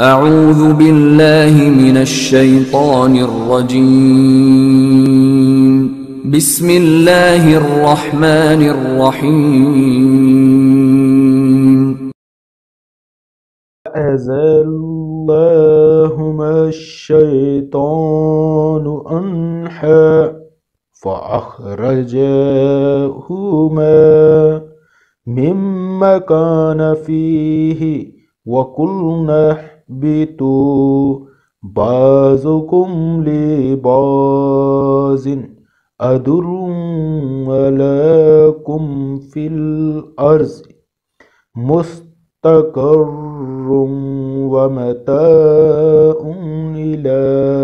أعوذ بالله من الشيطان الرجيم بسم الله الرحمن الرحيم أزال اللهم الشيطان أنحى فأخرجهما مما كان فيه وقلنا बितो بعضكم لبعض أدر ولكم في الأرض مستقر ومتاع إلى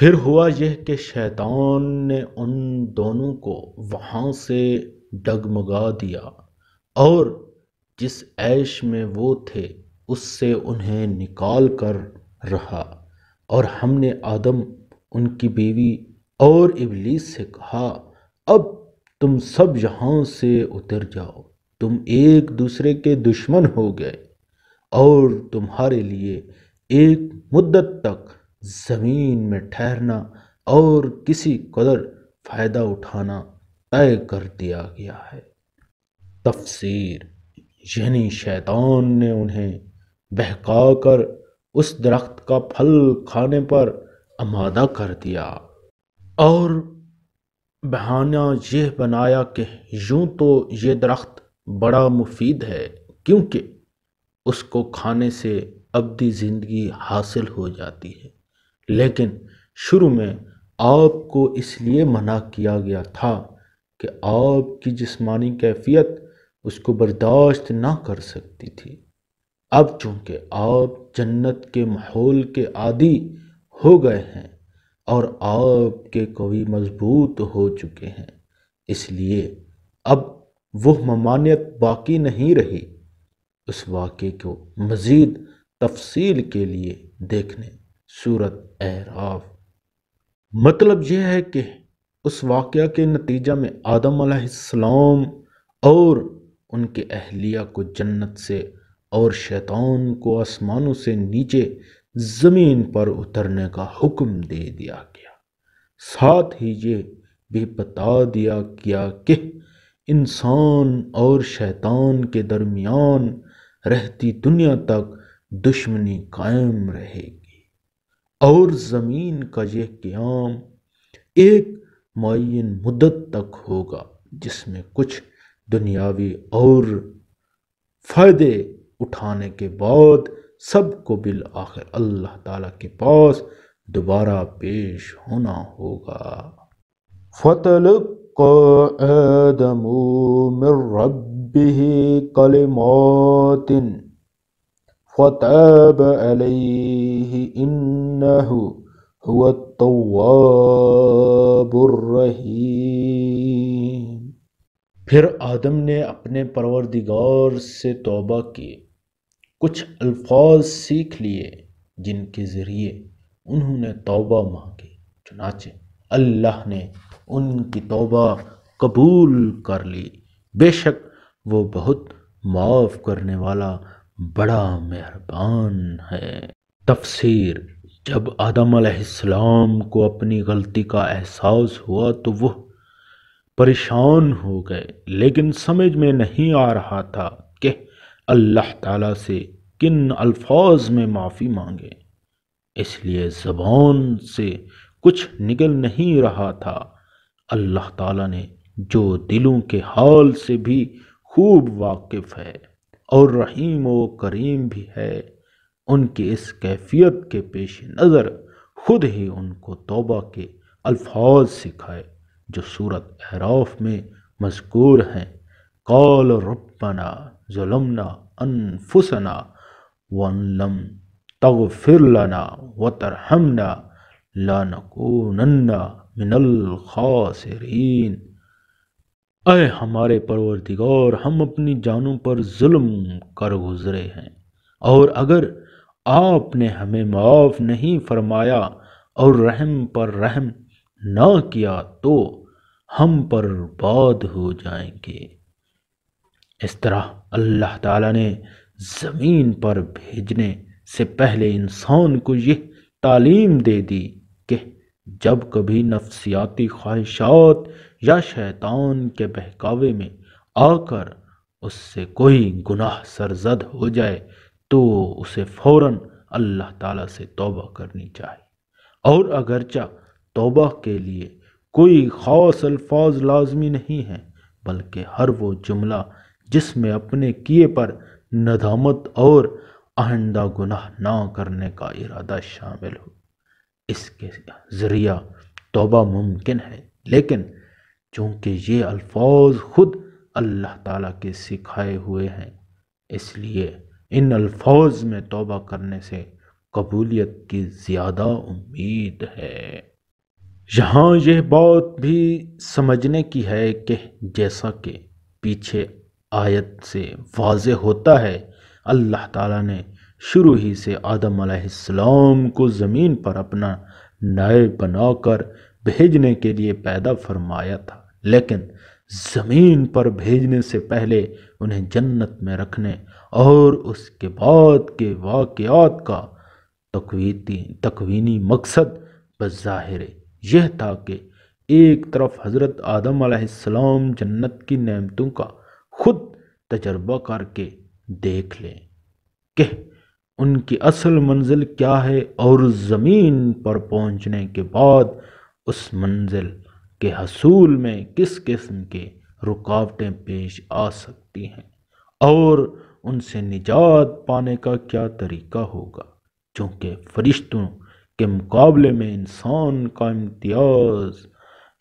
फिर हुआ यह कि शैतान ने उन दोनों को वहाँ से डगमगा दिया और जिस ऐश में वो थे उससे उन्हें निकाल कर रहा और हमने आदम उनकी बीवी और इबलीस से कहा अब तुम सब यहाँ से उतर जाओ तुम एक दूसरे के दुश्मन हो गए और तुम्हारे लिए एक मुद्दत तक ज़मीन में ठहरना और किसी कदर फ़ायदा उठाना तय कर दिया गया है तफसीर यानी शैतान ने उन्हें बहकाकर उस दरख्त का फल खाने पर आमादा कर दिया और बहाना यह बनाया कि यूं तो ये दरख्त बड़ा मुफीद है क्योंकि उसको खाने से अबदी ज़िंदगी हासिल हो जाती है लेकिन शुरू में आपको इसलिए मना किया गया था कि आपकी जिस्मानी कैफियत उसको बर्दाश्त ना कर सकती थी अब चूँकि आप जन्नत के माहौल के आदि हो गए हैं और आपके कवि मजबूत हो चुके हैं इसलिए अब वह ममानियत बाकी नहीं रही उस वाक़े को मज़ीद तफसील के लिए देखने सूरत एराफ मतलब यह है कि उस वाक़ के नतीजा में आदम आसमाम और उनके अहलिया को जन्नत से और शैतान को आसमानों से नीचे ज़मीन पर उतरने का हुक्म दे दिया गया साथ ही ये भी बता दिया गया कि इंसान और शैतान के दरमियान रहती दुनिया तक दुश्मनी कायम रहेगी और ज़मीन का यह क्याम एक मुद्दत तक होगा जिसमें कुछ दुनियावी और फ़ायदे उठाने के बाद सबको बिल आखिर अल्लाह ताला के पास दोबारा पेश होना होगा फतल आदमू कलिमातिन फतब इन्नहु हुआ तवाबुर रहीम फिर आदम ने अपने परवरदिगार से तौबा की कुछ अल्फाज सीख लिए जिनके ज़रिए उन्होंने तौबा मांगी चुनाचे अल्लाह ने उनकी तौबा कबूल कर ली बेशक वो बहुत माफ़ करने वाला बड़ा मेहरबान है तफसीर जब आदम अलैहिस्सलाम को अपनी गलती का एहसास हुआ तो वह परेशान हो गए लेकिन समझ में नहीं आ रहा था कि अल्लाह ताला से किन अल्फाज में माफ़ी मांगे इसलिए ज़बान से कुछ निकल नहीं रहा था अल्लाह ताला ने जो दिलों के हाल से भी खूब वाकिफ़ है और रहीम व करीम भी है उनकी इस कैफियत के पेश नज़र खुद ही उनको तोबा के अल्फाज सिखाए जो सूरत अहराफ में मजकूर हैं कौल रबना जुलमना अनफुसना वम तग फिरना व तरहमना लानकूनन्ना मिनल खासरीन अय हमारे परवरदिगार हम अपनी जानों पर जुल्म कर गुजरे हैं और अगर आपने हमें माफ़ नहीं फरमाया और रहम पर रहम न किया तो हम पर बाद हो जाएंगे इस तरह अल्लाह ताला ने ज़मीन पर भेजने से पहले इंसान को यह तालीम दे दी कि जब कभी नफ्सियाती ख्वाहिशात या शैतान के बहकावे में आकर उससे कोई गुनाह सरजद हो जाए तो उसे फौरन अल्लाह ताला से तौबा करनी चाहिए और अगरचा तोबा के लिए कोई ख़ास अल्फाज लाजमी नहीं है बल्कि हर वो जुमला जिसमें अपने किए पर नदामत और आहंदा गुनाह ना करने का इरादा शामिल हो इसके ज़रिया तोबा मुमकिन है लेकिन चूँकि ये अल्फाज ख़ुद अल्लाह ताला के सिखाए हुए हैं इसलिए इन अल्फाज में तोबा करने से कबूलियत की ज़्यादा उम्मीद है यहाँ यह बात भी समझने की है कि जैसा कि पीछे आयत से वाज होता है अल्लाह ताला ने शुरू ही से आदम आदम को ज़मीन पर अपना नायब बनाकर भेजने के लिए पैदा फरमाया था लेकिन ज़मीन पर भेजने से पहले उन्हें जन्नत में रखने और उसके बाद के वाक़ात का तकवीती तकवीनी मकसद बज़ाहिर यह था कि एक तरफ हज़रत आदम आसमाम जन्नत की नमतों का खुद तजर्बा करके देख लें कि उनकी असल मंजिल क्या है और ज़मीन पर पहुँचने के बाद उस मंजिल के हसूल में किस किस्म के रुकावटें पेश आ सकती हैं और उनसे निजात पाने का क्या तरीका होगा चूँकि फरिश्तों के मुकाबले में इंसान का इम्तियाज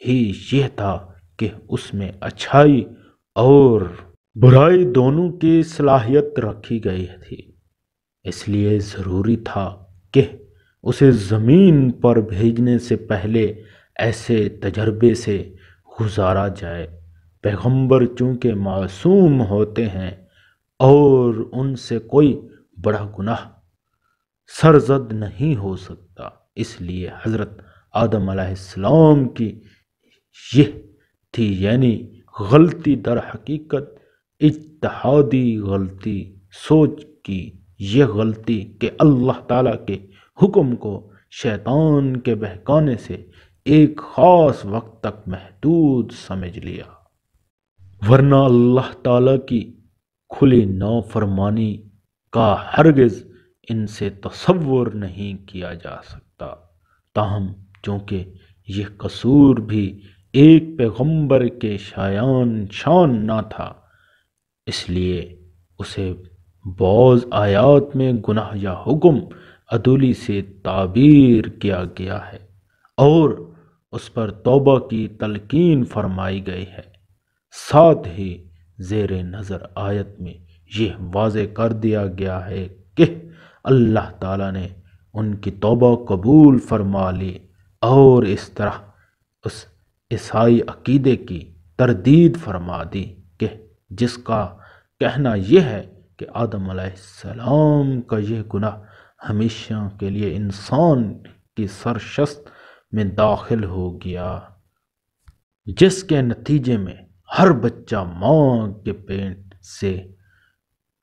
ही यह था कि उसमें अच्छाई और बुराई दोनों की सलाहियत रखी गई थी इसलिए ज़रूरी था कि उसे ज़मीन पर भेजने से पहले ऐसे तजर्बे से गुजारा जाए पैगंबर चूँकि मासूम होते हैं और उनसे कोई बड़ा गुनाह सरजद नहीं हो सकता इसलिए हज़रत आदम आसमाम की यह थी यानी गलती दर हकीकत इतहादी गलती सोच की यह गलती कि अल्लाह ताला के हुक्म को शैतान के बहकाने से एक ख़ास वक्त तक महदूद समझ लिया वरना अल्लाह ताला की खुली नाफरमानी का हरगज़ इनसे तस्वुर नहीं किया जा सकता ताहम चूँकि यह कसूर भी एक पैगंबर के शायान शान ना था इसलिए उसे बौज आयात में गुनाह या हुक्म अदुली से ताबीर किया गया है और उस पर तोबा की तलकीन फरमाई गई है साथ ही जेर नज़र आयत में यह वाज कर दिया गया है कि अल्लाह ताला ने उनकी तोबा कबूल फरमा ली और इस तरह उस ईसाई अकीदे की तरदीद फरमा दी कि जिसका कहना यह है कि आदम सलाम का यह गुनाह हमेशा के लिए इंसान की सरशस्त में दाखिल हो गया जिसके नतीजे में हर बच्चा माँ के पेट से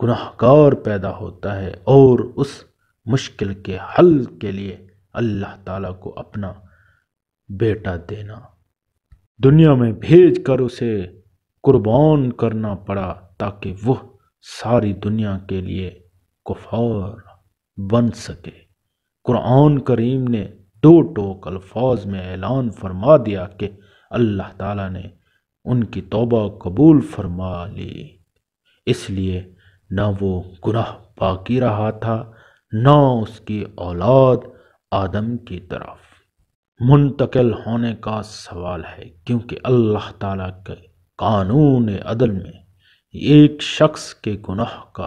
गुनाहकार पैदा होता है और उस मुश्किल के हल के लिए अल्लाह ताला को अपना बेटा देना दुनिया में भेज कर उसे कुर्बान करना पड़ा ताकि वह सारी दुनिया के लिए कुफार बन सके कुरान करीम ने दो टोक अल्फाज में ऐलान फरमा दिया कि अल्लाह ताला ने उनकी तौबा कबूल फरमा ली इसलिए न वो गुनाह बाकी रहा था न उसकी औलाद आदम की तरफ मुंतकिल होने का सवाल है क्योंकि अल्लाह ताला के कानून अदल में एक शख्स के गुनाह का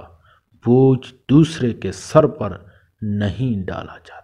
बोझ दूसरे के सर पर नहीं डाला जाता